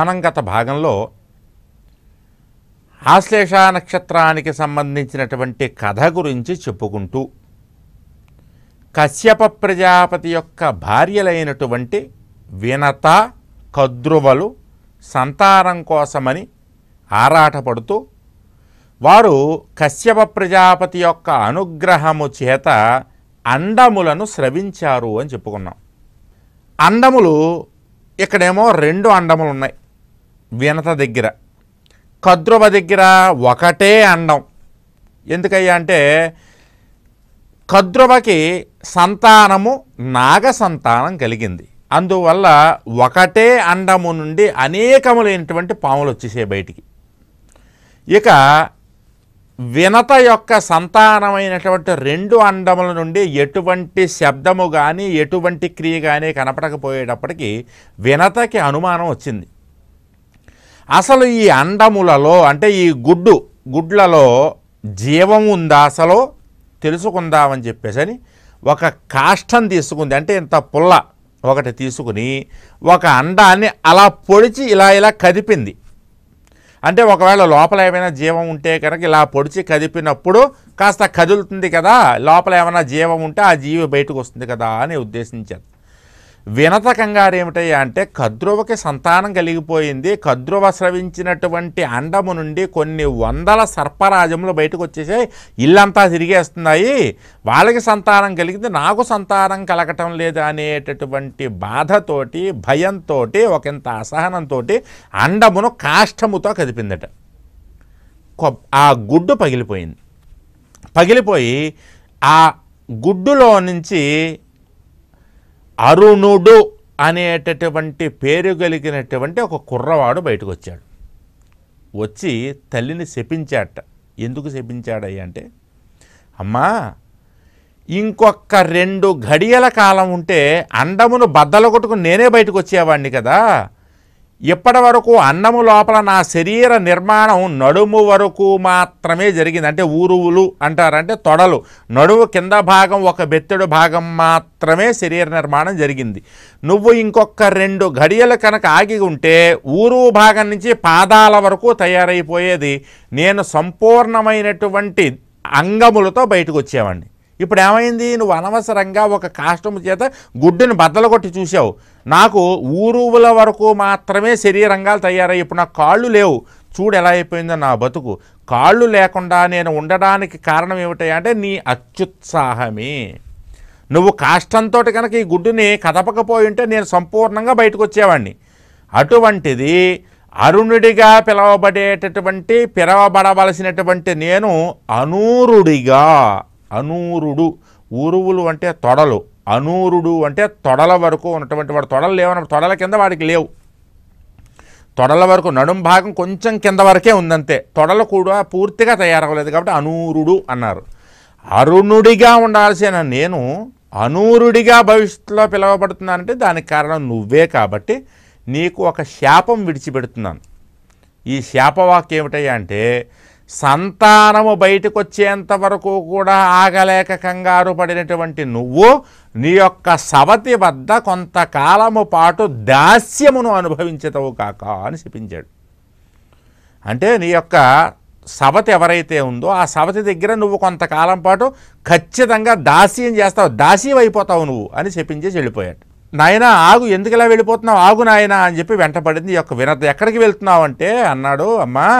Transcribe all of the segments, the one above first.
మనం గత భాగంలో ఆశ్లేష నక్షత్రానికి సంబంధించినటువంటి కథ గురించి చెప్పుకుంటూ కశ్యప ప్రజాపతి యొక్క భార్యలైనటువంటి వినత కద్రువలు సంతానం కోసమని ఆరాటపడుతూ వారు కశ్యప ప్రజాపతి యొక్క అనుగ్రహము చేత అండములను స్రవించారు అని చెప్పుకున్నాం అండములు ఇక్కడేమో రెండు అండములు ఉన్నాయి వినత దగ్గర కద్రువ దగ్గర ఒకటే అండం ఎందుకయ్యా అంటే కద్రువకి సంతానము నాగ సంతానం కలిగింది అందువల్ల ఒకటే అండము నుండి అనేకములైనటువంటి పాములు వచ్చేసే బయటికి ఇక వినత యొక్క సంతానమైనటువంటి రెండు అండముల నుండి ఎటువంటి శబ్దము కానీ ఎటువంటి క్రియ కానీ కనపడకపోయేటప్పటికీ వినతకి అనుమానం వచ్చింది అసలు ఈ అండములలో అంటే ఈ గుడ్డు గుడ్లలో జీవం ఉందా అసలు తెలుసుకుందామని చెప్పేసి అని ఒక కాష్టం తీసుకుంది అంటే ఇంత పుల్ల ఒకటి తీసుకుని ఒక అండాన్ని అలా పొడిచి ఇలా ఇలా కదిపింది అంటే ఒకవేళ లోపల ఏమైనా జీవం ఉంటే కనుక ఇలా పొడిచి కదిపినప్పుడు కాస్త కదులుతుంది కదా లోపల ఏమైనా జీవం ఉంటే ఆ జీవి బయటకు వస్తుంది కదా అని ఉద్దేశించారు ఏమిటయ్యా అంటే కద్రువకి సంతానం కలిగిపోయింది కద్రువ స్రవించినటువంటి అండము నుండి కొన్ని వందల సర్పరాజములు బయటకు వచ్చేసాయి ఇల్లంతా తిరిగేస్తున్నాయి వాళ్ళకి సంతానం కలిగింది నాకు సంతానం కలగటం లేదా అనేటటువంటి బాధతోటి భయంతో ఇంత అసహనంతో అండమును కాష్టముతో కదిపిందట ఆ గుడ్డు పగిలిపోయింది పగిలిపోయి ఆ గుడ్డులో నుంచి అరుణుడు అనేటటువంటి పేరు కలిగినటువంటి ఒక కుర్రవాడు బయటకు వచ్చాడు వచ్చి తల్లిని శపించాట ఎందుకు శపించాడయ్యా అంటే అమ్మా ఇంకొక రెండు ఘడియల కాలం ఉంటే అండమును బద్దలు కొట్టుకుని నేనే బయటకు వచ్చేవాడిని కదా ఇప్పటి వరకు అన్నము లోపల నా శరీర నిర్మాణం నడుము వరకు మాత్రమే జరిగింది అంటే ఊరువులు అంటారంటే తొడలు నడుము కింద భాగం ఒక బెత్తడు భాగం మాత్రమే శరీర నిర్మాణం జరిగింది నువ్వు ఇంకొక రెండు ఘడియలు కనుక ఆగి ఉంటే ఊరువు భాగం నుంచి పాదాల వరకు తయారైపోయేది నేను సంపూర్ణమైనటువంటి అంగములతో బయటకు వచ్చేవాడిని ఇప్పుడు ఏమైంది నువ్వు అనవసరంగా ఒక కాష్టం చేత గుడ్డుని బద్దలు కొట్టి చూసావు నాకు ఊరువుల వరకు మాత్రమే శరీరంగాలు తయారయ్యి ఇప్పుడు నాకు కాళ్ళు లేవు చూడు ఎలా అయిపోయిందో నా బతుకు కాళ్ళు లేకుండా నేను ఉండడానికి కారణం అంటే నీ అత్యుత్సాహమే నువ్వు కాష్టంతో కనుక ఈ గుడ్డుని కదపకపోయి ఉంటే నేను సంపూర్ణంగా బయటకు వచ్చేవాడిని అటువంటిది అరుణుడిగా పిలవబడేటటువంటి పిలవబడవలసినటువంటి నేను అనూరుడిగా అనూరుడు ఊరువులు అంటే తొడలు అనూరుడు అంటే తొడల వరకు ఉన్నటువంటి వాడు తొడలు లేవన్నప్పుడు తొడల కింద వాడికి లేవు తొడల వరకు నడుం భాగం కొంచెం కింద వరకే ఉందంతే తొడలు కూడా పూర్తిగా తయారవ్వలేదు కాబట్టి అనూరుడు అన్నారు అరుణుడిగా ఉండాల్సిన నేను అనూరుడిగా భవిష్యత్తులో పిలవబడుతున్నానంటే దానికి కారణం నువ్వే కాబట్టి నీకు ఒక శాపం విడిచిపెడుతున్నాను ఈ శాపవాక్యం ఏమిటయ్యా అంటే సంతానము వచ్చేంత వరకు కూడా ఆగలేక కంగారు పడినటువంటి నువ్వు నీ యొక్క సవతి వద్ద కొంతకాలము పాటు దాస్యమును అనుభవించటవు కాక అని చెప్పించాడు అంటే నీ యొక్క సవతి ఎవరైతే ఉందో ఆ సవతి దగ్గర నువ్వు కొంతకాలం పాటు ఖచ్చితంగా దాస్యం చేస్తావు దాస్యం అయిపోతావు నువ్వు అని చెప్పించేసి వెళ్ళిపోయాడు నాయన ఆగు ఎందుకు ఇలా వెళ్ళిపోతున్నావు ఆగు నాయన అని చెప్పి వెంటపడింది ఈ యొక్క వినత ఎక్కడికి వెళ్తున్నావు అంటే అన్నాడు అమ్మా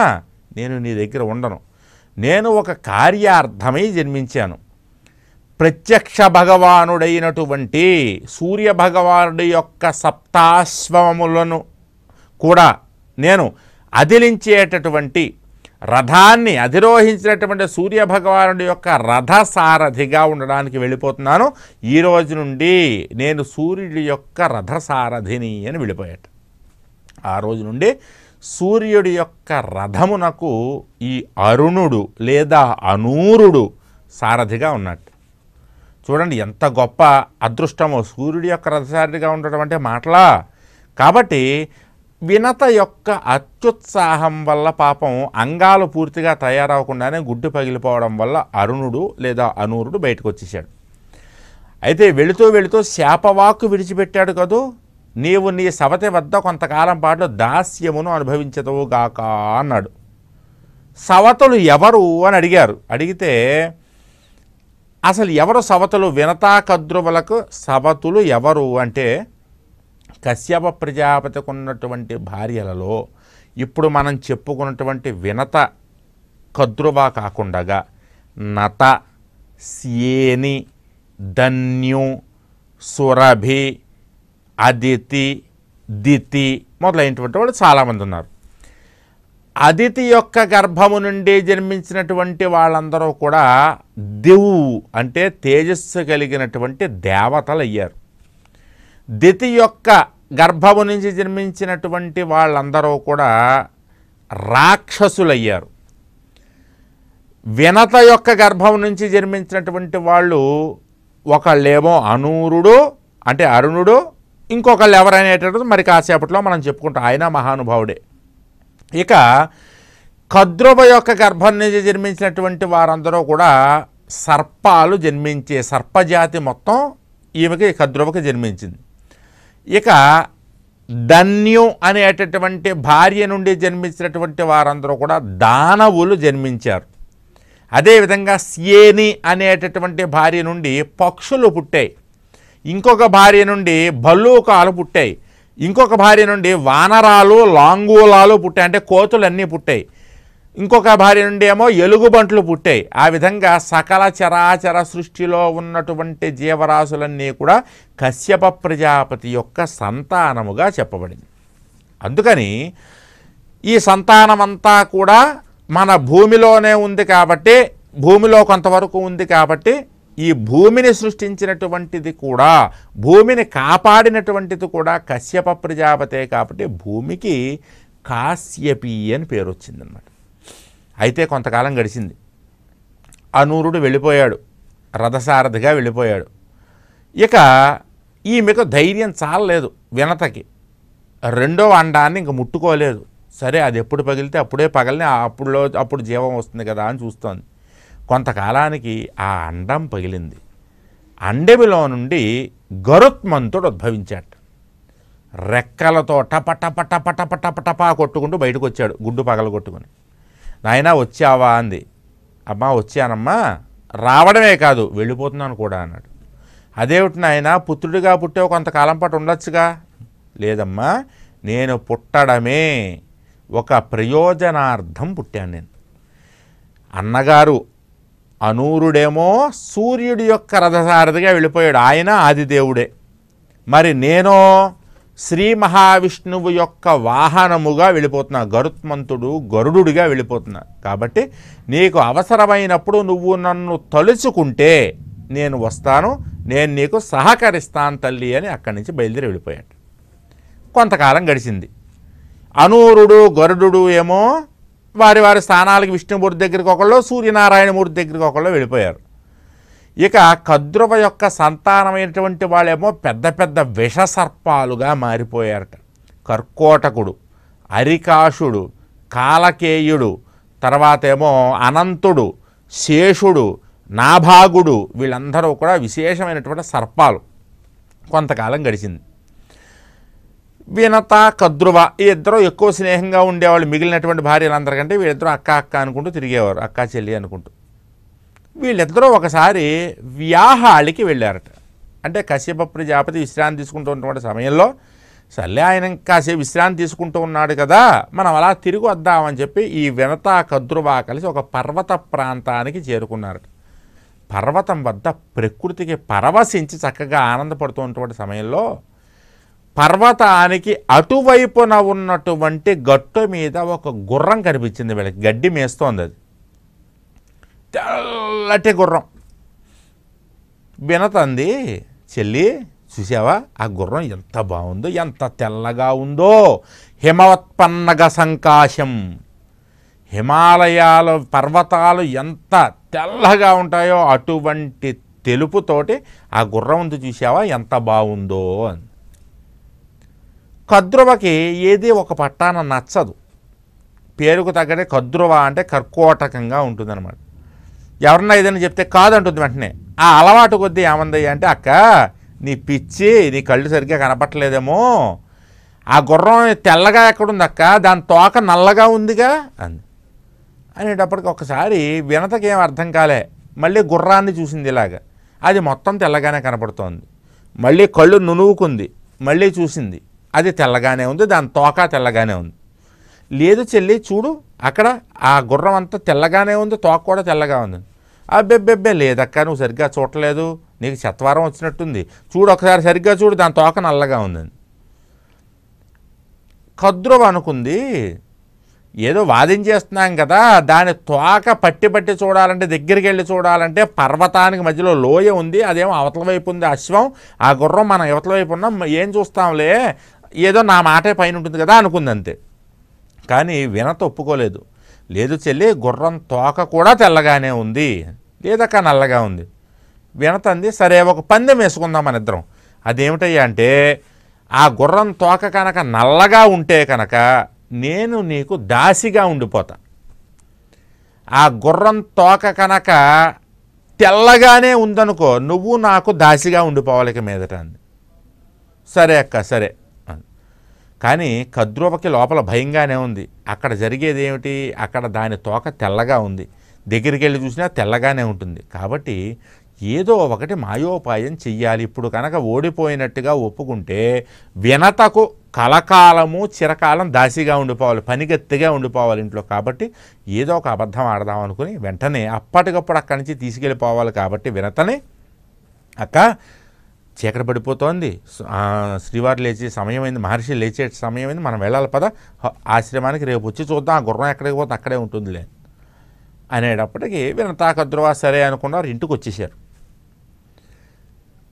నేను నీ దగ్గర ఉండను నేను ఒక కార్యార్థమై జన్మించాను ప్రత్యక్ష భగవానుడైనటువంటి సూర్యభగవానుడి యొక్క సప్తాశ్వములను కూడా నేను అదిలించేటటువంటి రథాన్ని అధిరోహించినటువంటి సూర్యభగవానుడి యొక్క రథసారథిగా ఉండడానికి వెళ్ళిపోతున్నాను ఈ రోజు నుండి నేను సూర్యుడి యొక్క రథసారథిని అని వెళ్ళిపోయాట ఆ రోజు నుండి సూర్యుడి యొక్క రథమునకు ఈ అరుణుడు లేదా అనూరుడు సారథిగా ఉన్నట్టు చూడండి ఎంత గొప్ప అదృష్టమో సూర్యుడి యొక్క రథసారిగా ఉండటం అంటే మాటలా కాబట్టి వినత యొక్క అత్యుత్సాహం వల్ల పాపం అంగాలు పూర్తిగా తయారవకుండానే గుడ్డు పగిలిపోవడం వల్ల అరుణుడు లేదా అనూరుడు బయటకు వచ్చేసాడు అయితే వెళుతూ వెళుతూ శాపవాకు విడిచిపెట్టాడు కదూ నీవు నీ సవతి వద్ద కొంతకాలం పాటు దాస్యమును అనుభవించదువుగాక అన్నాడు సవతలు ఎవరు అని అడిగారు అడిగితే అసలు ఎవరు సవతలు వినతా కద్రువలకు సవతులు ఎవరు అంటే కశ్యప ప్రజాపతికి ఉన్నటువంటి భార్యలలో ఇప్పుడు మనం చెప్పుకున్నటువంటి వినత కద్రువ కాకుండగా నత సేని ధన్యు సురభి అదితి దితి మొదలైనటువంటి వాళ్ళు చాలామంది ఉన్నారు అదితి యొక్క గర్భము నుండి జన్మించినటువంటి వాళ్ళందరూ కూడా దివు అంటే తేజస్సు కలిగినటువంటి దేవతలు అయ్యారు దితి యొక్క గర్భము నుంచి జన్మించినటువంటి వాళ్ళందరూ కూడా రాక్షసులయ్యారు వినత యొక్క గర్భం నుంచి జన్మించినటువంటి వాళ్ళు ఒకళ్ళేమో అనూరుడు అంటే అరుణుడు ఇంకొకళ్ళు ఎవరనేటది మరి కాసేపట్లో మనం చెప్పుకుంటాం ఆయన మహానుభావుడే ఇక కద్రువ యొక్క గర్భం నుంచి జన్మించినటువంటి వారందరూ కూడా సర్పాలు జన్మించే సర్పజాతి మొత్తం ఈమెకి కద్రువకి జన్మించింది ఇక ధన్యు అనేటటువంటి భార్య నుండి జన్మించినటువంటి వారందరూ కూడా దానవులు జన్మించారు అదేవిధంగా సేని అనేటటువంటి భార్య నుండి పక్షులు పుట్టాయి ఇంకొక భార్య నుండి భల్లూకాలు పుట్టాయి ఇంకొక భార్య నుండి వానరాలు లాంగూలాలు పుట్టాయి అంటే కోతులన్నీ పుట్టాయి ఇంకొక భార్య నుండి ఏమో ఎలుగుబంట్లు పుట్టాయి ఆ విధంగా సకల చరాచర సృష్టిలో ఉన్నటువంటి జీవరాశులన్నీ కూడా కశ్యప ప్రజాపతి యొక్క సంతానముగా చెప్పబడింది అందుకని ఈ సంతానమంతా కూడా మన భూమిలోనే ఉంది కాబట్టి భూమిలో కొంతవరకు ఉంది కాబట్టి ఈ భూమిని సృష్టించినటువంటిది కూడా భూమిని కాపాడినటువంటిది కూడా కశ్యప ప్రజాపతే కాబట్టి భూమికి కాశ్యపి అని పేరు వచ్చిందనమాట అయితే కొంతకాలం గడిచింది అనూరుడు వెళ్ళిపోయాడు రథసారథిగా వెళ్ళిపోయాడు ఇక ఈమెకు ధైర్యం చాలలేదు వినతకి రెండో అండాన్ని ఇంక ముట్టుకోలేదు సరే అది ఎప్పుడు పగిలితే అప్పుడే పగలని అప్పుడులో అప్పుడు జీవం వస్తుంది కదా అని చూస్తోంది కొంతకాలానికి ఆ అండం పగిలింది అండెమిలో నుండి గరుత్మంతుడు ఉద్భవించాడు రెక్కలతో టపటపటపటపటపటపా కొట్టుకుంటూ బయటకు వచ్చాడు గుడ్డు పగల కొట్టుకుని నాయన వచ్చావా అంది అమ్మా వచ్చానమ్మా రావడమే కాదు వెళ్ళిపోతున్నాను కూడా అన్నాడు అదేమిటి నాయన పుత్రుడిగా పుట్టే కొంతకాలం పాటు ఉండొచ్చుగా లేదమ్మా నేను పుట్టడమే ఒక ప్రయోజనార్థం పుట్టాను నేను అన్నగారు అనూరుడేమో సూర్యుడి యొక్క రథసారథిగా వెళ్ళిపోయాడు ఆయన ఆదిదేవుడే మరి నేను శ్రీ మహావిష్ణువు యొక్క వాహనముగా వెళ్ళిపోతున్నా గరుత్మంతుడు గరుడుగా వెళ్ళిపోతున్నా కాబట్టి నీకు అవసరమైనప్పుడు నువ్వు నన్ను తలుచుకుంటే నేను వస్తాను నేను నీకు సహకరిస్తాను తల్లి అని అక్కడి నుంచి బయలుదేరి వెళ్ళిపోయాడు కొంతకాలం గడిచింది అనూరుడు గరుడు ఏమో వారి వారి స్థానాలకు విష్ణుమూర్తి దగ్గరికి ఒకళ్ళు సూర్యనారాయణమూర్తి దగ్గరికి ఒకళ్ళు వెళ్ళిపోయారు ఇక కద్రువ యొక్క సంతానమైనటువంటి వాళ్ళేమో పెద్ద పెద్ద విషసర్పాలుగా మారిపోయారట కర్కోటకుడు అరికాషుడు కాలకేయుడు తర్వాత ఏమో అనంతుడు శేషుడు నాభాగుడు వీళ్ళందరూ కూడా విశేషమైనటువంటి సర్పాలు కొంతకాలం గడిచింది వినత కద్రువ ఈ ఇద్దరు ఎక్కువ స్నేహంగా ఉండేవాళ్ళు మిగిలినటువంటి భార్యలు అందరికంటే వీళ్ళిద్దరూ అక్క అక్క అనుకుంటూ తిరిగేవారు అక్క చెల్లి అనుకుంటూ వీళ్ళిద్దరూ ఒకసారి వ్యాహాళికి వెళ్ళారట అంటే కశ్యప ప్రజాపతి విశ్రాంతి తీసుకుంటున్నటువంటి సమయంలో సర్లే ఆయన కాసేపు విశ్రాంతి తీసుకుంటూ ఉన్నాడు కదా మనం అలా తిరిగి వద్దామని చెప్పి ఈ వినత కద్రువ కలిసి ఒక పర్వత ప్రాంతానికి చేరుకున్నారట పర్వతం వద్ద ప్రకృతికి పరవశించి చక్కగా ఆనందపడుతున్నటువంటి సమయంలో పర్వతానికి అటువైపున ఉన్నటువంటి గట్టు మీద ఒక గుర్రం కనిపించింది వీళ్ళకి గడ్డి మేస్తోంది అది తెల్లటి గుర్రం వినతంది చెల్లి చూసావా ఆ గుర్రం ఎంత బాగుందో ఎంత తెల్లగా ఉందో హిమవత్పన్నగ సంకాశం హిమాలయాలు పర్వతాలు ఎంత తెల్లగా ఉంటాయో అటువంటి తెలుపుతోటి ఆ గుర్రం ఉంది చూసావా ఎంత బాగుందో అని కద్రువకి ఏది ఒక పట్టాన నచ్చదు పేరుకు తగ్గనే కద్రువ అంటే కర్కోటకంగా ఉంటుందన్నమాట ఎవరన్నా ఏదైనా చెప్తే కాదంటుంది వెంటనే ఆ అలవాటు కొద్దీ ఏమందయ్య అంటే అక్క నీ పిచ్చి నీ కళ్ళు సరిగ్గా కనపట్టలేదేమో ఆ గుర్రం తెల్లగా ఎక్కడుంది అక్క దాని తోక నల్లగా ఉందిగా అంది అనేటప్పటికి ఒకసారి వినతకి ఏం అర్థం కాలే మళ్ళీ గుర్రాన్ని చూసింది ఇలాగా అది మొత్తం తెల్లగానే కనపడుతోంది మళ్ళీ కళ్ళు నునువుకుంది మళ్ళీ చూసింది అది తెల్లగానే ఉంది దాని తోక తెల్లగానే ఉంది లేదు చెల్లి చూడు అక్కడ ఆ గుర్రం అంతా తెల్లగానే ఉంది తోక కూడా తెల్లగా ఉంది అబ్బెబ్బెబ్బే లేదక్క నువ్వు సరిగ్గా చూడలేదు నీకు చత్వారం వచ్చినట్టుంది చూడు ఒకసారి సరిగ్గా చూడు దాని తోక నల్లగా ఉందని కద్రువ అనుకుంది ఏదో వాదించేస్తున్నాం కదా దాని తోక పట్టి పట్టి చూడాలంటే దగ్గరికి వెళ్ళి చూడాలంటే పర్వతానికి మధ్యలో లోయ ఉంది అదేమో అవతల వైపు ఉంది అశ్వం ఆ గుర్రం మనం ఇవతల వైపు ఉన్నాం ఏం చూస్తాంలే ఏదో నా మాటే పైన ఉంటుంది కదా అనుకుంది అంతే కానీ వినత ఒప్పుకోలేదు లేదు చెల్లి గుర్రం తోక కూడా తెల్లగానే ఉంది లేదక్క నల్లగా ఉంది వినత అంది సరే ఒక పందెం వేసుకుందాం మన ఇద్దరం అదేమిటయ్యా అంటే ఆ గుర్రం తోక కనుక నల్లగా ఉంటే కనుక నేను నీకు దాసిగా ఉండిపోతా ఆ గుర్రం తోక కనుక తెల్లగానే ఉందనుకో నువ్వు నాకు దాసిగా ఉండిపోవాలి ఇక మీదట అంది సరే అక్క సరే కానీ కద్రూపకి లోపల భయంగానే ఉంది అక్కడ జరిగేది ఏమిటి అక్కడ దాని తోక తెల్లగా ఉంది దగ్గరికి వెళ్ళి చూసినా తెల్లగానే ఉంటుంది కాబట్టి ఏదో ఒకటి మాయోపాయం చెయ్యాలి ఇప్పుడు కనుక ఓడిపోయినట్టుగా ఒప్పుకుంటే వినతకు కలకాలము చిరకాలం దాసిగా ఉండిపోవాలి పనిగత్తిగా ఉండిపోవాలి ఇంట్లో కాబట్టి ఏదో ఒక అబద్ధం ఆడదాం అనుకుని వెంటనే అప్పటికప్పుడు అక్కడి నుంచి తీసుకెళ్ళిపోవాలి కాబట్టి వినతని అక్క చీకట పడిపోతోంది శ్రీవారు సమయం సమయమైంది మహర్షి లేచే సమయమైంది మనం వెళ్ళాలి పద ఆశ్రమానికి రేపు వచ్చి చూద్దాం ఆ గుర్రం ఎక్కడికి పోతే అక్కడే ఉంటుందిలే అనేటప్పటికీ వినతా కద్రువ సరే అనుకున్నారు ఇంటికి వచ్చేసారు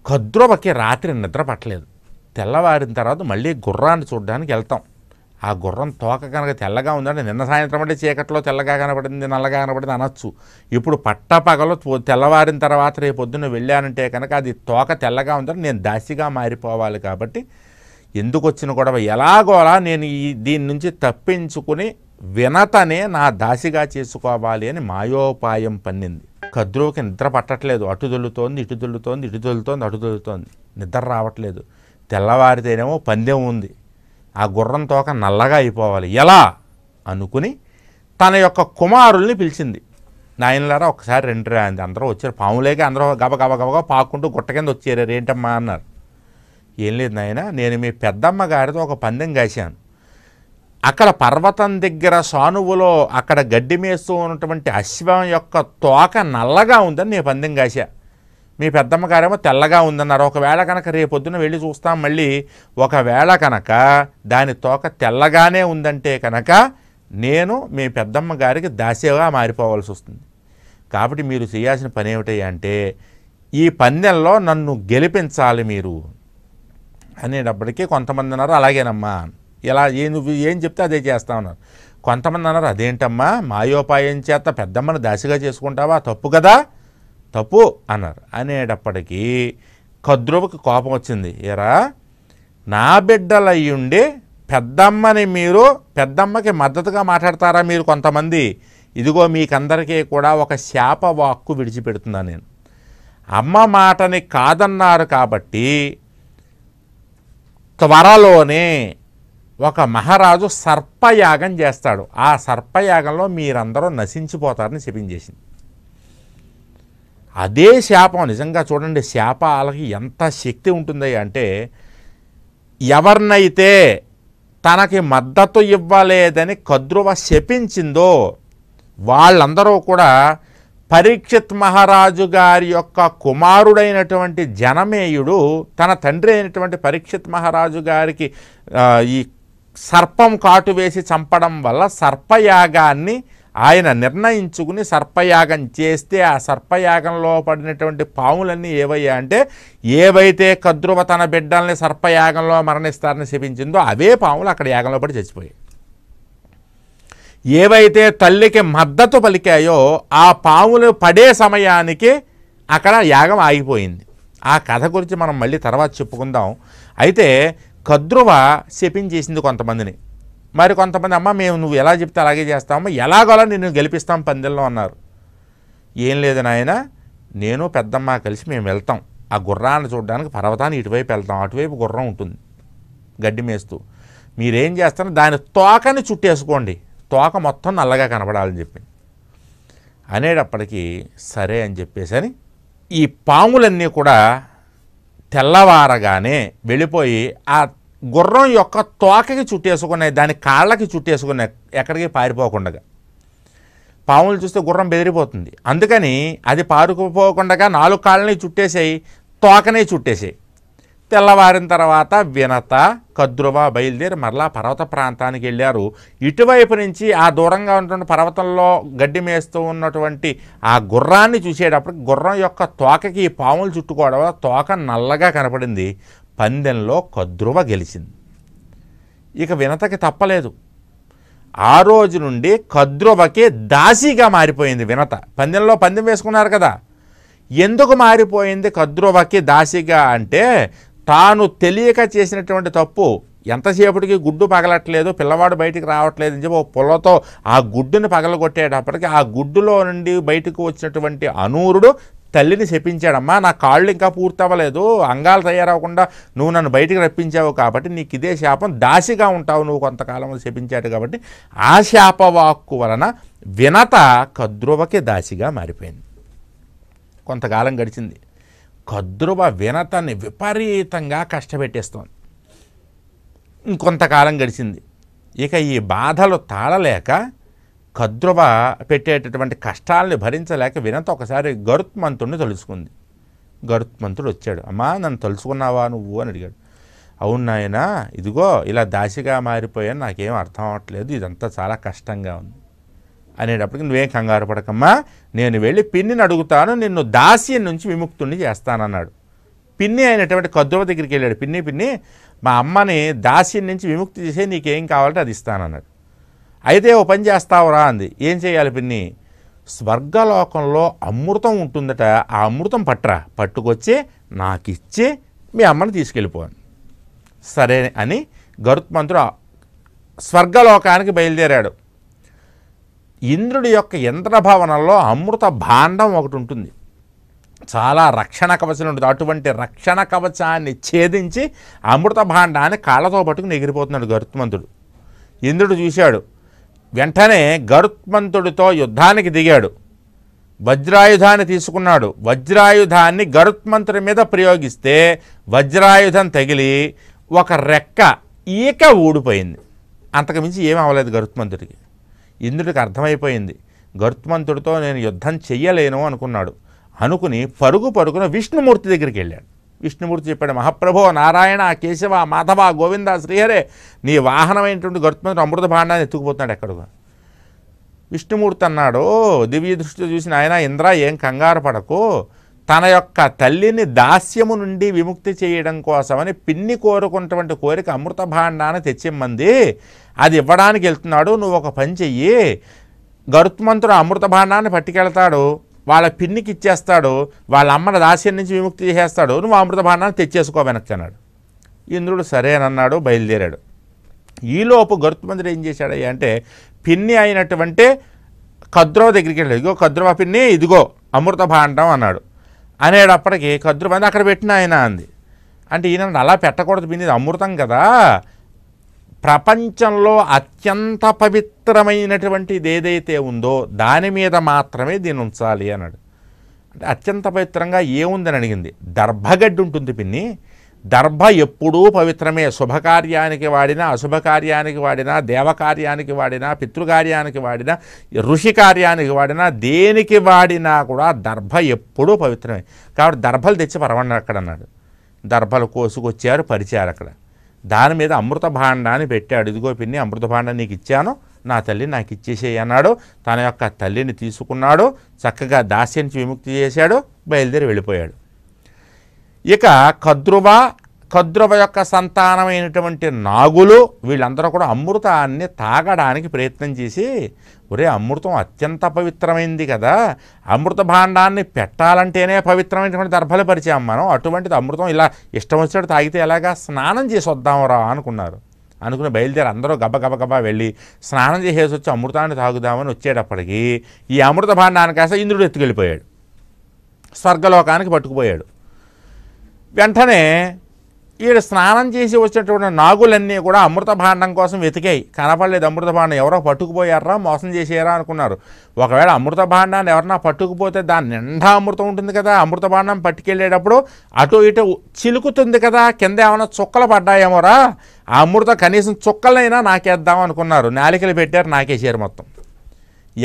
కద్రువకి రాత్రి నిద్ర పట్టలేదు తెల్లవారిన తర్వాత మళ్ళీ గుర్రాన్ని చూడడానికి వెళ్తాం ఆ గుర్రం తోక కనుక తెల్లగా ఉందంటే నిన్న సాయంత్రం అంటే చీకట్లో తెల్లగా కనబడింది నల్లగా కనబడింది అనొచ్చు ఇప్పుడు పట్టపగలు తెల్లవారిన తర్వాత రేపు పొద్దున్న వెళ్ళానంటే కనుక అది తోక తెల్లగా ఉందంటే నేను దాసిగా మారిపోవాలి కాబట్టి ఎందుకు వచ్చిన గొడవ ఎలాగోలా నేను ఈ దీని నుంచి తప్పించుకుని వినతనే నా దాసిగా చేసుకోవాలి అని మాయోపాయం పన్నింది కద్రోకి నిద్ర పట్టట్లేదు అటు దొల్లుతోంది ఇటు దొల్లుతోంది ఇటు దొల్లుతోంది అటు దొల్లుతోంది నిద్ర రావట్లేదు తెల్లవారితేనేమో పందెం ఉంది ఆ గుర్రం తోక నల్లగా అయిపోవాలి ఎలా అనుకుని తన యొక్క కుమారుల్ని పిలిచింది నాయనలారా ఒకసారి రెండు అంది అందరూ వచ్చారు పాములేక అందరూ గబ గబ గబగా పాకుంటూ గుట్ట కింద వచ్చారు ఏంటమ్మా అన్నారు ఏం లేదు నాయన నేను మీ పెద్దమ్మ గారితో ఒక పందెం కాశాను అక్కడ పర్వతం దగ్గర సానువులో అక్కడ గడ్డి మేస్తూ ఉన్నటువంటి అశ్వం యొక్క తోక నల్లగా ఉందని నేను పందెం కాశా మీ పెద్దమ్మ గారేమో తెల్లగా ఉందన్నారు ఒకవేళ కనుక రేపొద్దున వెళ్ళి చూస్తాం మళ్ళీ ఒకవేళ కనుక దాని తోక తెల్లగానే ఉందంటే కనుక నేను మీ పెద్దమ్మ గారికి దాసేగా మారిపోవాల్సి వస్తుంది కాబట్టి మీరు చేయాల్సిన పని అంటే ఈ పందెంలో నన్ను గెలిపించాలి మీరు అనేటప్పటికీ కొంతమంది అన్నారు అలాగేనమ్మా ఇలా ఏ నువ్వు ఏం చెప్తే అదే చేస్తా ఉన్నారు కొంతమంది అన్నారు అదేంటమ్మా మాయోపాయం చేత పెద్దమ్మను దాసిగా చేసుకుంటావా తప్పు కదా తప్పు అన్నారు అనేటప్పటికీ కద్రువకు కోపం వచ్చింది ఎరా నా బిడ్డలయ్యుండి పెద్దమ్మని మీరు పెద్దమ్మకి మద్దతుగా మాట్లాడతారా మీరు కొంతమంది ఇదిగో మీకందరికీ కూడా ఒక శాప వాక్కు విడిచిపెడుతున్నా నేను అమ్మ మాటని కాదన్నారు కాబట్టి త్వరలోనే ఒక మహారాజు సర్పయాగం చేస్తాడు ఆ సర్పయాగంలో మీరందరూ నశించిపోతారని చెప్పించేసింది అదే శాపం నిజంగా చూడండి శాపాలకి ఎంత శక్తి ఉంటుంది అంటే ఎవరినైతే తనకి మద్దతు ఇవ్వలేదని కద్రువ శపించిందో వాళ్ళందరూ కూడా పరీక్షిత్ మహారాజు గారి యొక్క కుమారుడైనటువంటి జనమేయుడు తన తండ్రి అయినటువంటి పరీక్షిత్ మహారాజు గారికి ఈ సర్పం కాటు వేసి చంపడం వల్ల సర్పయాగాన్ని ఆయన నిర్ణయించుకుని సర్పయాగం చేస్తే ఆ సర్పయాగంలో పడినటువంటి పాములన్నీ ఏవయ్యా అంటే ఏవైతే కద్రువ తన బిడ్డల్ని సర్పయాగంలో మరణిస్తారని శపించిందో అవే పాములు అక్కడ యాగంలో పడి చచ్చిపోయాయి ఏవైతే తల్లికి మద్దతు పలికాయో ఆ పాములు పడే సమయానికి అక్కడ యాగం ఆగిపోయింది ఆ కథ గురించి మనం మళ్ళీ తర్వాత చెప్పుకుందాం అయితే కద్రువ శపించేసింది కొంతమందిని మరి కొంతమంది అమ్మ మేము నువ్వు ఎలా చెప్తే అలాగే చేస్తామో ఎలాగోలా నిన్ను గెలిపిస్తాం పందెల్లో అన్నారు ఏం లేదు నాయన నేను పెద్దమ్మ కలిసి మేము వెళ్తాం ఆ గుర్రాన్ని చూడడానికి పర్వతాన్ని ఇటువైపు వెళ్తాం అటువైపు గుర్రం ఉంటుంది గడ్డి మేస్తూ మీరేం చేస్తారో దాని తోకని చుట్టేసుకోండి తోక మొత్తం నల్లగా కనపడాలని చెప్పింది అనేటప్పటికీ సరే అని చెప్పేసని ఈ పాములన్నీ కూడా తెల్లవారగానే వెళ్ళిపోయి ఆ గుర్రం యొక్క తోకకి చుట్టేసుకున్నాయి దాని కాళ్ళకి చుట్టేసుకున్నాయి ఎక్కడికి పారిపోకుండా పాములు చూస్తే గుర్రం బెదిరిపోతుంది అందుకని అది పారుకుపోకుండా నాలుగు కాళ్ళని చుట్టేసాయి తోకనే చుట్టేసాయి తెల్లవారిన తర్వాత వినత కద్రువ బయలుదేరి మరలా పర్వత ప్రాంతానికి వెళ్ళారు ఇటువైపు నుంచి ఆ దూరంగా ఉన్నటువంటి పర్వతంలో గడ్డి మేస్తూ ఉన్నటువంటి ఆ గుర్రాన్ని చూసేటప్పుడు గుర్రం యొక్క తోకకి పాములు చుట్టుకోవడం తోక నల్లగా కనపడింది పందెంలో కద్రువ గెలిచింది ఇక వినతకి తప్పలేదు ఆ రోజు నుండి కద్రువకి దాసిగా మారిపోయింది వినత పందెంలో పందెం వేసుకున్నారు కదా ఎందుకు మారిపోయింది కద్రువకి దాసిగా అంటే తాను తెలియక చేసినటువంటి తప్పు ఎంతసేపటికి గుడ్డు పగలట్లేదు పిల్లవాడు బయటికి రావట్లేదు అని చెప్పి ఓ పుల్లతో ఆ గుడ్డుని పగలగొట్టేటప్పటికి ఆ గుడ్డులో నుండి బయటకు వచ్చినటువంటి అనూరుడు తల్లిని శపించాడమ్మా నా కాళ్ళు ఇంకా పూర్తవ్వలేదు అంగాలు తయారవకుండా నువ్వు నన్ను బయటికి రప్పించావు కాబట్టి నీకు ఇదే శాపం దాసిగా ఉంటావు నువ్వు కొంతకాలం శపించాడు కాబట్టి ఆ శాపవాక్కు వలన వినత కద్రువకి దాసిగా మారిపోయింది కొంతకాలం గడిచింది కద్రువ వినతని విపరీతంగా కష్టపెట్టేస్తోంది ఇంకొంతకాలం గడిచింది ఇక ఈ బాధలు తాళలేక కద్రువ పెట్టేటటువంటి కష్టాలని భరించలేక వినంత ఒకసారి గరుత్మంతుడిని తలుచుకుంది గరుత్మంతుడు వచ్చాడు అమ్మా నన్ను తలుచుకున్నావా నువ్వు అని అడిగాడు అవును నాయన ఇదిగో ఇలా దాసిగా మారిపోయాను నాకేం అర్థం అవ్వట్లేదు ఇదంతా చాలా కష్టంగా ఉంది అనేటప్పటికి నువ్వేం కంగారు పడకమ్మా నేను వెళ్ళి పిన్నిని అడుగుతాను నిన్ను దాసి నుంచి విముక్తుణ్ణి చేస్తానన్నాడు పిన్ని అయినటువంటి కద్రువ దగ్గరికి వెళ్ళాడు పిన్ని పిన్ని మా అమ్మని దాసి నుంచి విముక్తి చేసే నీకేం కావాలంటే అది ఇస్తానన్నాడు అయితే ఓ పని చేస్తావురా అంది ఏం చేయాలి పిన్ని స్వర్గలోకంలో అమృతం ఉంటుందట ఆ అమృతం పట్టరా పట్టుకొచ్చి నాకిచ్చి మీ అమ్మని తీసుకెళ్ళిపోను సరే అని గరుత్మంతుడు స్వర్గలోకానికి బయలుదేరాడు ఇంద్రుడి యొక్క యంత్రభవనంలో అమృత భాండం ఒకటి ఉంటుంది చాలా రక్షణ కవచం ఉంటుంది అటువంటి రక్షణ కవచాన్ని ఛేదించి అమృత భాండాన్ని కాళ్ళతో పట్టుకుని ఎగిరిపోతున్నాడు గరుత్మంతుడు ఇంద్రుడు చూశాడు వెంటనే గరుత్మంతుడితో యుద్ధానికి దిగాడు వజ్రాయుధాన్ని తీసుకున్నాడు వజ్రాయుధాన్ని గరుత్మంతుడి మీద ప్రయోగిస్తే వజ్రాయుధం తగిలి ఒక రెక్క ఈక ఊడిపోయింది అంతకుమించి ఏం అవ్వలేదు గరుత్మంతుడికి ఇంద్రుడికి అర్థమైపోయింది గరుత్మంతుడితో నేను యుద్ధం చెయ్యలేను అనుకున్నాడు అనుకుని పరుగు పరుగున విష్ణుమూర్తి దగ్గరికి వెళ్ళాడు విష్ణుమూర్తి చెప్పాడు మహాప్రభో నారాయణ కేశవ మాధవ గోవింద శ్రీహరే నీ వాహనమైనటువంటి గరుత్మంతుడు అమృత భాండాన్ని ఎత్తుకుపోతున్నాడు ఎక్కడుగా విష్ణుమూర్తి అన్నాడు దివ్య దృష్టితో చూసిన ఆయన ఇంద్ర ఏం కంగారు పడకు తన యొక్క తల్లిని దాస్యము నుండి విముక్తి చేయడం కోసమని పిన్ని కోరుకున్నటువంటి కోరిక అమృత భాండాన్ని తెచ్చిమ్మంది అది ఇవ్వడానికి వెళ్తున్నాడు నువ్వు ఒక పని చెయ్యి గరుత్మంతుడు అమృత భాండాన్ని పట్టుకెళ్తాడు వాళ్ళ పిన్నికి ఇచ్చేస్తాడు వాళ్ళ అమ్మని దాస్యం నుంచి విముక్తి చేసేస్తాడు నువ్వు అమృత భాండాన్ని తెచ్చేసుకో వెనక్కి అన్నాడు ఇంద్రుడు సరే అన్నాడు బయలుదేరాడు ఈలోపు గరుత్మంతుడు ఏం చేశాడు అంటే పిన్ని అయినటువంటి కద్రువ దగ్గరికి వెళ్ళాడు ఇగో కద్రువ పిన్ని ఇదిగో అమృత భాండం అన్నాడు అనేటప్పటికీ కద్రువ అక్కడ పెట్టిన ఆయన అంది అంటే ఈయన అలా పెట్టకూడదు పిన్ని అమృతం కదా ప్రపంచంలో అత్యంత పవిత్రమైనటువంటిది ఏదైతే ఉందో దాని మీద మాత్రమే దీని ఉంచాలి అన్నాడు అంటే అత్యంత పవిత్రంగా ఏముందని అడిగింది దర్భగడ్డి ఉంటుంది పిన్ని దర్భ ఎప్పుడూ పవిత్రమే శుభకార్యానికి వాడినా అశుభకార్యానికి వాడినా దేవకార్యానికి వాడినా పితృకార్యానికి వాడినా ఋషి కార్యానికి వాడినా దేనికి వాడినా కూడా దర్భ ఎప్పుడూ పవిత్రమే కాబట్టి దర్భలు తెచ్చి పరవండి అక్కడ అన్నాడు దర్భలు కోసుకొచ్చారు పరిచారు అక్కడ దాని మీద అమృత భాండాన్ని పెట్టాడు ఇదిగో పిన్ని అమృత భాండం నీకు ఇచ్చాను నా తల్లి నాకు ఇచ్చేసేయి అన్నాడు తన యొక్క తల్లిని తీసుకున్నాడు చక్కగా దాస్యానికి విముక్తి చేశాడు బయలుదేరి వెళ్ళిపోయాడు ఇక కద్రువా కద్రువ యొక్క సంతానమైనటువంటి నాగులు వీళ్ళందరూ కూడా అమృతాన్ని తాగడానికి ప్రయత్నం చేసి ఒరే అమృతం అత్యంత పవిత్రమైంది కదా అమృత భాండాన్ని పెట్టాలంటేనే పవిత్రమైనటువంటి దర్భలు పరిచాం మనం అటువంటిది అమృతం ఇలా ఇష్టం వచ్చినట్టు తాగితే ఎలాగా స్నానం చేసి వద్దాంరా అనుకున్నారు అనుకుని బయలుదేరి అందరూ గబ గబ వెళ్ళి స్నానం చేసేసి వచ్చి అమృతాన్ని తాగుదామని వచ్చేటప్పటికి ఈ అమృత భాండాన్ని కాస్త ఇంద్రుడు ఎత్తుకెళ్ళిపోయాడు స్వర్గలోకానికి పట్టుకుపోయాడు వెంటనే ఈడు స్నానం చేసి వచ్చినటువంటి నాగులన్నీ కూడా అమృత భాండం కోసం వెతికాయి కనపడలేదు అమృత భాండం ఎవరో పట్టుకుపోయారా మోసం చేసేయరా అనుకున్నారు ఒకవేళ అమృత భాండాన్ని ఎవరన్నా పట్టుకుపోతే దాని నిండా అమృతం ఉంటుంది కదా అమృత భాండం పట్టుకెళ్ళేటప్పుడు అటు ఇటు చిలుకుతుంది కదా కింద ఏమైనా చుక్కలు పడ్డాయేమోరా ఆ అమృత కనీసం చుక్కలైనా నాకేద్దాం అనుకున్నారు నాలికలు పెట్టారు నాకేసారు మొత్తం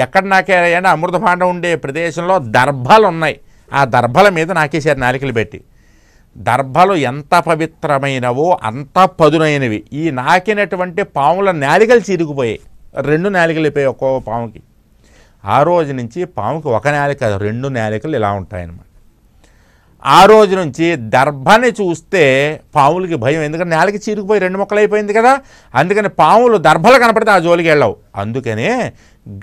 ఎక్కడ నాకేయండి అమృత భాండం ఉండే ప్రదేశంలో దర్భాలు ఉన్నాయి ఆ దర్భల మీద నాకేసారు నాలికలు పెట్టి దర్భలు ఎంత పవిత్రమైనవో అంత పదునైనవి ఈ నాకినటువంటి పాముల నాలికలు చీరుకుపోయాయి రెండు నాలుగలు అయిపోయాయి ఒక్కో పాముకి ఆ రోజు నుంచి పాముకి ఒక నాలిక రెండు నాలికలు ఇలా ఉంటాయన్నమాట ఆ రోజు నుంచి దర్భని చూస్తే పాములకి భయం ఎందుకంటే నేలకి చీరుకుపోయి రెండు మొక్కలు అయిపోయింది కదా అందుకని పాములు దర్భలు కనపడితే ఆ జోలికి వెళ్ళవు అందుకనే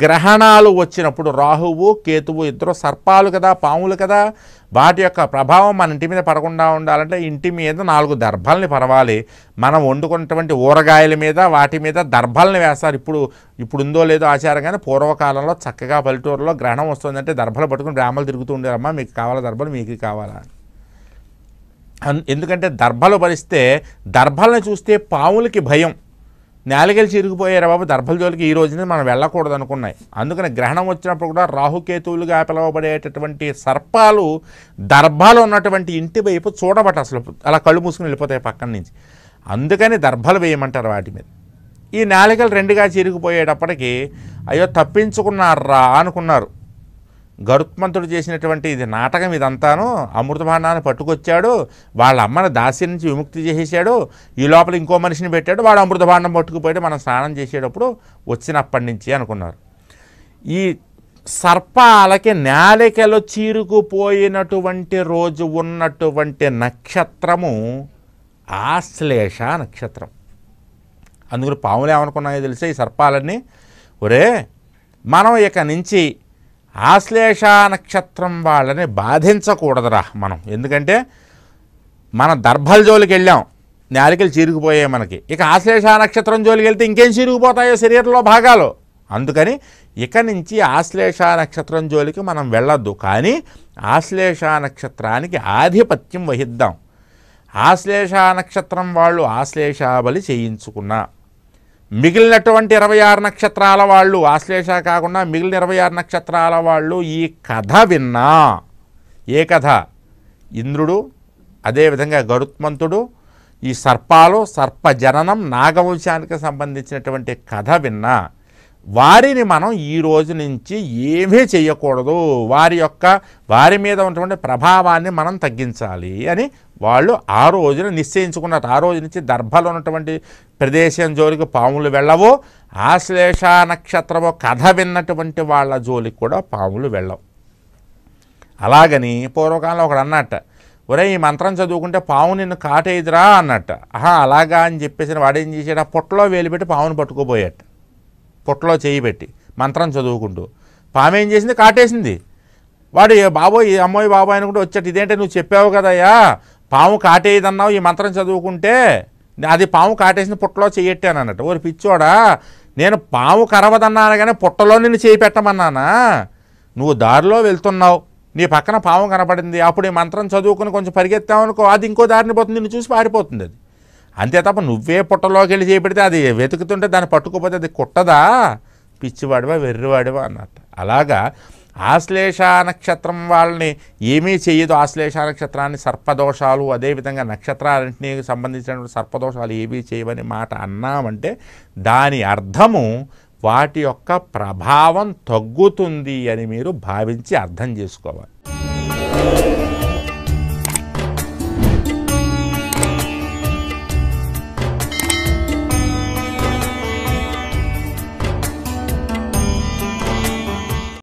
గ్రహణాలు వచ్చినప్పుడు రాహువు కేతువు ఇద్దరు సర్పాలు కదా పాములు కదా వాటి యొక్క ప్రభావం మన ఇంటి మీద పడకుండా ఉండాలంటే ఇంటి మీద నాలుగు దర్భల్ని పరవాలి మనం వండుకున్నటువంటి ఊరగాయల మీద వాటి మీద దర్భల్ని వేస్తారు ఇప్పుడు ఇప్పుడు ఉందో లేదో ఆచారం కానీ పూర్వకాలంలో చక్కగా పల్లెటూరులో గ్రహణం వస్తుందంటే దర్భలు పట్టుకుని గ్రామాలు తిరుగుతూ ఉండేరమ్మా మీకు కావాలా దర్భలు మీకు కావాలా ఎందుకంటే దర్భలు భరిస్తే దర్భలను చూస్తే పాములకి భయం నేలగలు చిరిగిపోయారు బాబు దర్భల జోలికి ఈ రోజున మనం వెళ్ళకూడదు అనుకున్నాయి అందుకని గ్రహణం వచ్చినప్పుడు కూడా రాహుకేతువులుగా పిలవబడేటటువంటి సర్పాలు దర్భాలు ఉన్నటువంటి ఇంటి వైపు చూడబట్ట అసలు అలా కళ్ళు మూసుకుని వెళ్ళిపోతాయి పక్కన నుంచి అందుకని దర్భలు వేయమంటారు వాటి మీద ఈ నాలికలు రెండుగా చిరిగిపోయేటప్పటికీ అయ్యో తప్పించుకున్నారా అనుకున్నారు గరుత్మంతుడు చేసినటువంటి ఇది నాటకం ఇదంతాను అమృతభాండాన్ని పట్టుకొచ్చాడు వాళ్ళ అమ్మని దాస్య నుంచి విముక్తి చేసేసాడు ఈ లోపల ఇంకో మనిషిని పెట్టాడు వాడు అమృతభాండం పట్టుకుపోయాడు మనం స్నానం చేసేటప్పుడు వచ్చినప్పటి నుంచి అనుకున్నారు ఈ సర్పాలకి నేలకెలు చీరుకుపోయినటువంటి రోజు ఉన్నటువంటి నక్షత్రము ఆశ్లేష నక్షత్రం అందుకని పాములు ఏమనుకున్నాయో తెలిసే ఈ సర్పాలన్నీ ఒరే మనం ఇక నుంచి ఆశ్లేష నక్షత్రం వాళ్ళని బాధించకూడదురా మనం ఎందుకంటే మన దర్భల జోలికి వెళ్ళాం నాలికలు చీరిగిపోయాయి మనకి ఇక ఆశ్లేష నక్షత్రం జోలికి వెళ్తే ఇంకేం చిరిగిపోతాయో శరీరంలో భాగాలు అందుకని ఇక నుంచి ఆశ్లేష నక్షత్రం జోలికి మనం వెళ్ళొద్దు కానీ ఆశ్లేష నక్షత్రానికి ఆధిపత్యం వహిద్దాం ఆశ్లేష నక్షత్రం వాళ్ళు ఆశ్లేషాబలి చేయించుకున్నా మిగిలినటువంటి ఇరవై ఆరు నక్షత్రాల వాళ్ళు ఆశ్లేష కాకుండా మిగిలిన ఇరవై ఆరు నక్షత్రాల వాళ్ళు ఈ కథ విన్నా ఏ కథ ఇంద్రుడు అదేవిధంగా గరుత్మంతుడు ఈ సర్పాలు సర్ప జననం నాగవంశానికి సంబంధించినటువంటి కథ విన్నా వారిని మనం ఈ రోజు నుంచి ఏమీ చేయకూడదు వారి యొక్క వారి మీద ఉన్నటువంటి ప్రభావాన్ని మనం తగ్గించాలి అని వాళ్ళు ఆ రోజున నిశ్చయించుకున్నారు ఆ రోజు నుంచి దర్భలు ఉన్నటువంటి ప్రదేశం జోలికి పాములు వెళ్ళవు ఆశ్లేష నక్షత్రము కథ విన్నటువంటి వాళ్ళ జోలికి కూడా పాములు వెళ్ళవు అలాగని పూర్వకాలంలో ఒకడు అన్నట్ట ఒరే ఈ మంత్రం చదువుకుంటే పావు నిన్ను కాటేదిరా అన్నట్ట ఆహా అలాగా అని చెప్పేసి ఏం చేసాడు ఆ పొట్టలో వేలు పెట్టి పావును పట్టుకుపోయాట పొట్టలో చేయి పెట్టి మంత్రం చదువుకుంటూ పాము ఏం చేసింది కాటేసింది వాడు బాబోయ్ అమ్మోయ్ బాబాయ్ అనుకుంటే వచ్చాడు ఇదేంటే నువ్వు చెప్పావు కదయ్యా పాము కాటేయదన్నావు ఈ మంత్రం చదువుకుంటే అది పాము కాటేసిన పుట్టలో చేయట్టాను అన్నట్టు ఓరి పిచ్చోడా నేను పాము కరవదన్నాను కానీ పుట్టలో నిన్ను చేయి పెట్టమన్నానా నువ్వు దారిలో వెళ్తున్నావు నీ పక్కన పాము కనపడింది అప్పుడు ఈ మంత్రం చదువుకుని కొంచెం పరిగెత్తామనుకో అది ఇంకో దారిని పోతుంది నిన్ను చూసి పారిపోతుంది అది అంతే తప్ప నువ్వే పుట్టలోకి వెళ్ళి చేపెడితే అది వెతుకుతుంటే దాన్ని పట్టుకోపోతే అది కుట్టదా పిచ్చివాడివా వెర్రివాడివా అన్నట్టు అలాగా ఆశ్లేష నక్షత్రం వాళ్ళని ఏమీ చేయదు ఆశ్లేష నక్షత్రాన్ని సర్పదోషాలు అదేవిధంగా నక్షత్రాలన్నింటినీ సంబంధించినటువంటి సర్పదోషాలు ఏమీ చేయవని మాట అన్నామంటే దాని అర్థము వాటి యొక్క ప్రభావం తగ్గుతుంది అని మీరు భావించి అర్థం చేసుకోవాలి